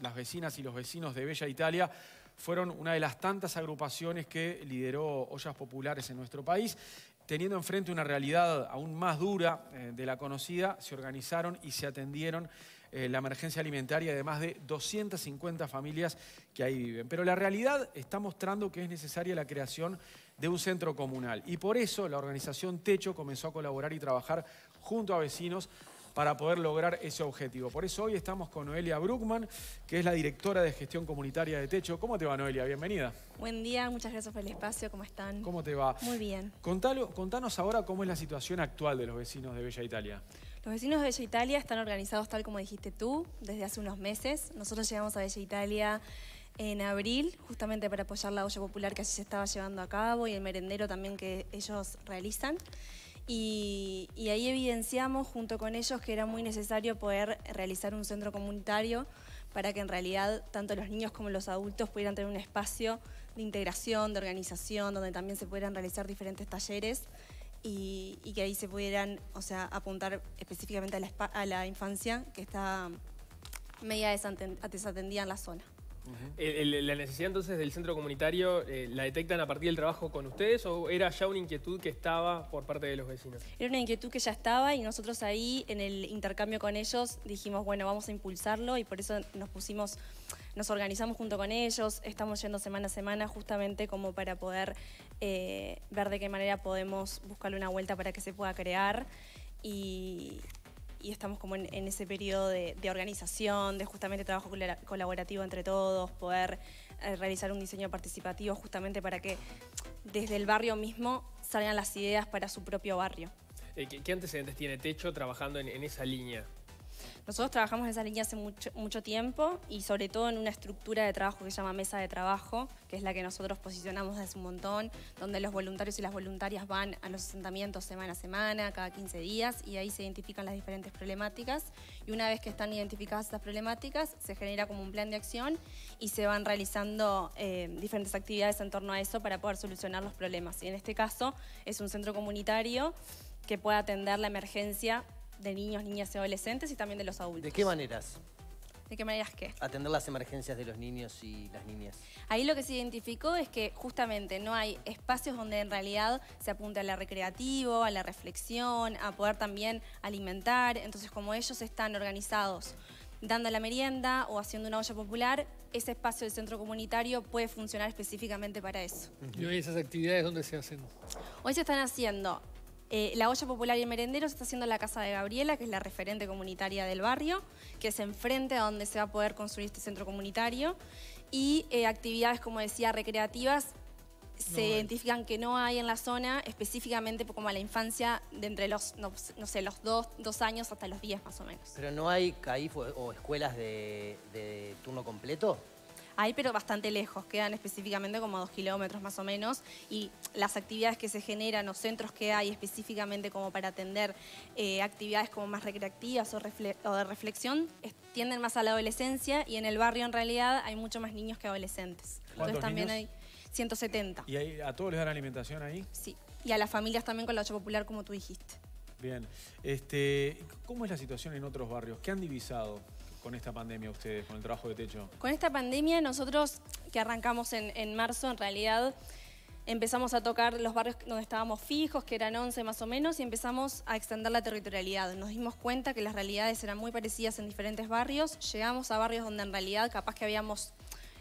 las vecinas y los vecinos de Bella Italia fueron una de las tantas agrupaciones que lideró ollas populares en nuestro país. Teniendo enfrente una realidad aún más dura eh, de la conocida, se organizaron y se atendieron eh, la emergencia alimentaria de más de 250 familias que ahí viven. Pero la realidad está mostrando que es necesaria la creación de un centro comunal. Y por eso la organización Techo comenzó a colaborar y trabajar junto a vecinos para poder lograr ese objetivo. Por eso hoy estamos con Noelia Bruckman, que es la directora de gestión comunitaria de Techo. ¿Cómo te va, Noelia? Bienvenida. Buen día, muchas gracias por el espacio. ¿Cómo están? ¿Cómo te va? Muy bien. contanos ahora cómo es la situación actual de los vecinos de Bella Italia. Los vecinos de Bella Italia están organizados tal como dijiste tú, desde hace unos meses. Nosotros llegamos a Bella Italia en abril, justamente para apoyar la olla popular que allí se estaba llevando a cabo y el merendero también que ellos realizan. Y, ahí evidenciamos junto con ellos que era muy necesario poder realizar un centro comunitario para que en realidad tanto los niños como los adultos pudieran tener un espacio de integración, de organización, donde también se pudieran realizar diferentes talleres y, que ahí se pudieran o sea, apuntar específicamente a la, a la infancia que está media desatendida en la zona. ¿La necesidad entonces del centro comunitario eh, la detectan a partir del trabajo con ustedes o era ya una inquietud que estaba por parte de los vecinos? Era una inquietud que ya estaba y nosotros ahí en el intercambio con ellos dijimos, bueno, vamos a impulsarlo y por eso nos pusimos, nos organizamos junto con ellos, estamos yendo semana a semana justamente como para poder eh, ver de qué manera podemos buscarle una vuelta para que se pueda crear. Y, y estamos como en, ese periodo de, organización, de justamente trabajo colaborativo entre todos, poder eh, realizar un diseño participativo justamente para que desde el barrio mismo salgan las ideas para su propio barrio. Eh, ¿Qué, antecedentes tiene Techo trabajando en esa línea? Nosotros trabajamos en esa línea hace mucho, tiempo y sobre todo en una estructura de trabajo que se llama mesa de trabajo, que es la que nosotros posicionamos desde un montón, donde los voluntarios y las voluntarias van a los asentamientos semana a semana, cada 15 días, y ahí se identifican las diferentes problemáticas. Y una vez que están identificadas esas problemáticas, se genera como un plan de acción y se van realizando eh, diferentes actividades en torno a eso para poder solucionar los problemas. Y en este caso es un centro comunitario que pueda atender la emergencia de niños, niñas y adolescentes y también de los adultos. ¿De qué maneras? ¿De qué maneras qué? Atender las emergencias de los niños y las niñas. Ahí lo que se identificó es que justamente no hay espacios donde en realidad se apunte a la recreativo, a la reflexión, a poder también alimentar. Entonces, como ellos están organizados dando la merienda o haciendo una olla popular, ese espacio del centro comunitario puede funcionar específicamente para eso. ¿Y hoy esas actividades dónde se hacen? Hoy se están haciendo eh, la olla popular y merendero se está haciendo en la casa de Gabriela, que es la referente comunitaria del barrio, que es enfrente a donde se va a poder construir este centro comunitario. Y eh, actividades, como decía, recreativas se identifican que no hay en la zona, específicamente como a la infancia, de entre los, no, sé, los dos, años hasta los diez más o menos. ¿Pero no hay CAIF o, escuelas de turno completo? hay, pero bastante lejos, quedan específicamente como a dos kilómetros más o menos, y las actividades que se generan, o centros que hay específicamente como para atender eh, actividades como más recreativas o, de reflexión, tienden más a la adolescencia, y en el barrio en realidad hay mucho más niños que adolescentes. Entonces también hay 170. ¿Y a todos les dan alimentación ahí? Sí, y a las familias también con la ocho popular, como tú dijiste. Bien. Este, ¿Cómo es la situación en otros barrios? ¿Qué han divisado? con esta pandemia ustedes, con el trabajo de techo? Con esta pandemia nosotros, que arrancamos en, marzo, en realidad empezamos a tocar los barrios donde estábamos fijos, que eran 11 más o menos, y empezamos a extender la territorialidad. Nos dimos cuenta que las realidades eran muy parecidas en diferentes barrios. Llegamos a barrios donde en realidad capaz que habíamos,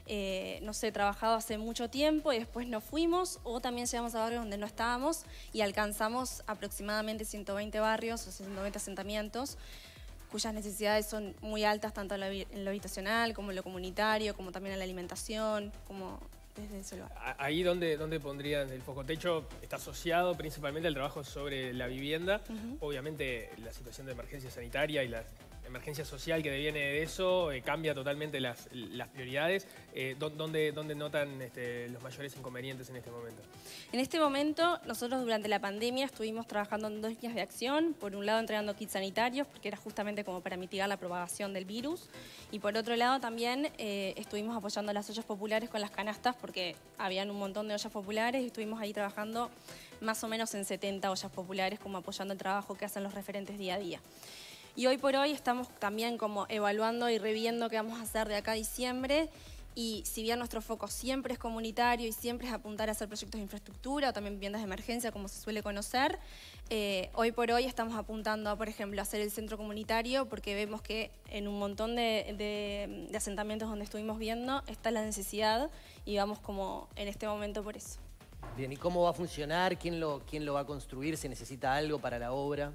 eh, no sé, trabajado hace mucho tiempo y después nos fuimos, o también llegamos a barrios donde no estábamos y alcanzamos aproximadamente 120 barrios o 190 asentamientos cuyas necesidades son muy altas tanto en lo, habitacional como en lo comunitario, como también en la alimentación, como desde el lugar. Ahí donde, donde pondrían el foco techo está asociado principalmente al trabajo sobre la vivienda, obviamente la situación de emergencia sanitaria y las emergencia social que deviene de eso, eh, cambia totalmente las, prioridades. Eh, ¿dónde, notan este, los mayores inconvenientes en este momento? En este momento, nosotros durante la pandemia estuvimos trabajando en dos líneas de acción. Por un lado, entregando kits sanitarios, porque era justamente como para mitigar la propagación del virus. Y por otro lado, también eh, estuvimos apoyando las ollas populares con las canastas, porque habían un montón de ollas populares y estuvimos ahí trabajando más o menos en 70 ollas populares, como apoyando el trabajo que hacen los referentes día a día. Y hoy por hoy estamos también como evaluando y reviendo qué vamos a hacer de acá a diciembre. Y si bien nuestro foco siempre es comunitario y siempre es apuntar a hacer proyectos de infraestructura o también viviendas de emergencia, como se suele conocer, eh, hoy por hoy estamos apuntando a, por ejemplo, hacer el centro comunitario porque vemos que en un montón de, de asentamientos donde estuvimos viendo está la necesidad y vamos como en este momento por eso. Bien, ¿y cómo va a funcionar? ¿Quién lo, quién lo va a construir? ¿Se necesita algo para la obra?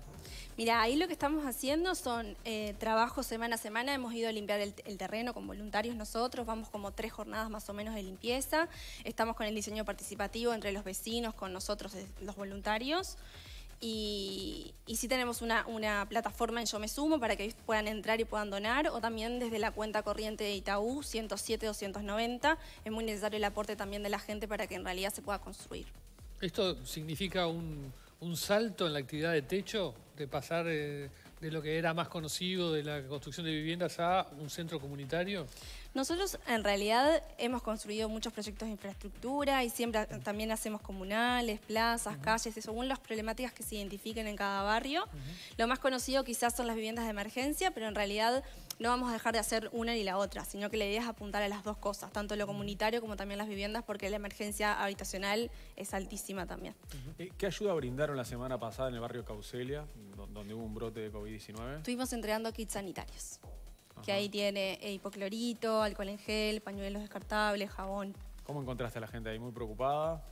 Mira, ahí lo que estamos haciendo son eh, trabajos semana a semana. Hemos ido a limpiar el, terreno con voluntarios nosotros. Vamos como tres jornadas más o menos de limpieza. Estamos con el diseño participativo entre los vecinos, con nosotros eh, los voluntarios. Y, y tenemos una, plataforma en Yo Me Sumo para que puedan entrar y puedan donar, o también desde la cuenta corriente de Itaú 107-290. Es muy necesario el aporte también de la gente para que en realidad se pueda construir. ¿Esto significa un, salto en la actividad de techo? De pasar eh, de lo que era más conocido de la construcción de viviendas a un centro comunitario? Nosotros en realidad hemos construido muchos proyectos de infraestructura y siempre también hacemos comunales, plazas, calles, según las problemáticas que se identifiquen en cada barrio. Lo más conocido quizás son las viviendas de emergencia, pero en realidad no vamos a dejar de hacer una ni la otra, sino que la idea es apuntar a las dos cosas, tanto lo comunitario como también las viviendas, porque la emergencia habitacional es altísima también. Eh, ¿Qué ayuda brindaron la semana pasada en el barrio Caucelia? donde hubo un brote de COVID-19? Estuvimos entregando kits sanitarios, que ahí tiene eh, hipoclorito, alcohol en gel, pañuelos descartables, jabón. ¿Cómo encontraste a la gente ahí? ¿Muy preocupada?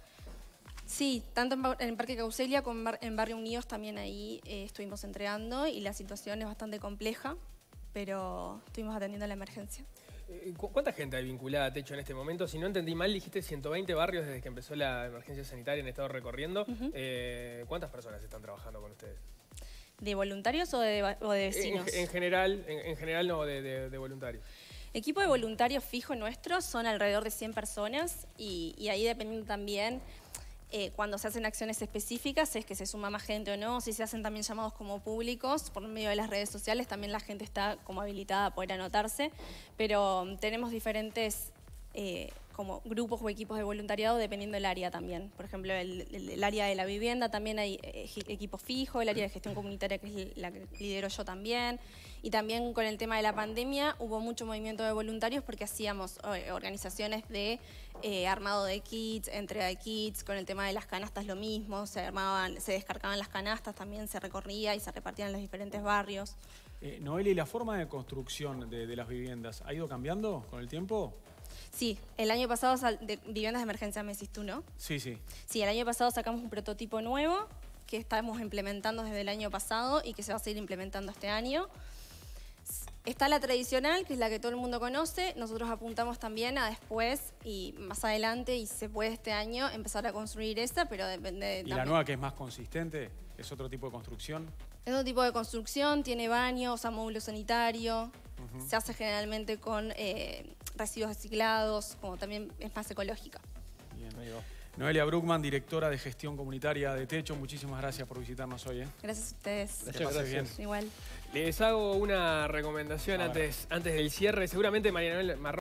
Sí, tanto en el Parque Causelia como en Barrio Unidos también ahí eh, estuvimos entregando y la situación es bastante compleja, pero estuvimos atendiendo la emergencia. Eh, ¿Cuánta gente hay vinculada a Techo en este momento? Si no entendí mal, dijiste 120 barrios desde que empezó la emergencia sanitaria en estado recorriendo. ¿Cuántas personas están trabajando con ustedes? ¿De voluntarios o de, vecinos? En, general, en, general no, de, voluntarios. Equipo de voluntarios fijo nuestro son alrededor de 100 personas y, ahí dependiendo también eh, cuando se hacen acciones específicas es que se suma más gente o no, si se hacen también llamados como públicos por medio de las redes sociales, también la gente está como habilitada a poder anotarse, pero mm, tenemos diferentes eh, como grupos o equipos de voluntariado dependiendo del área también. Por ejemplo, el, área de la vivienda también hay eh, equipos fijos, el área de gestión comunitaria que es la que lidero yo también. Y también con el tema de la pandemia hubo mucho movimiento de voluntarios porque hacíamos eh, organizaciones de armado de kits, entrega de kits, con el tema de las canastas lo mismo, se armaban, se descargaban las canastas también, se recorría y se repartían en los diferentes barrios. Noel, ¿y la forma de construcción de las viviendas ha ido cambiando con el tiempo? Sí, el año pasado, de viviendas de emergencia me tú, ¿no? Sí, sí. Sí, el año pasado sacamos un prototipo nuevo que estamos implementando desde el año pasado y que se va a seguir implementando este año. Está la tradicional, que es la que todo el mundo conoce. Nosotros apuntamos también a después y más adelante, y se puede este año, empezar a construir esa, pero depende de... ¿Y la nueva que es más consistente? ¿Es otro tipo de construcción? Es otro tipo de construcción, tiene baño, o módulo sanitario. Se hace generalmente con eh, residuos reciclados, como también es más ecológica. Bien, Noelia Bruckman, directora de gestión comunitaria de Techo, muchísimas gracias por visitarnos hoy. ¿eh? Gracias a ustedes. gracias. Igual. Les hago una recomendación antes, antes del cierre. Seguramente María Noel Marrón.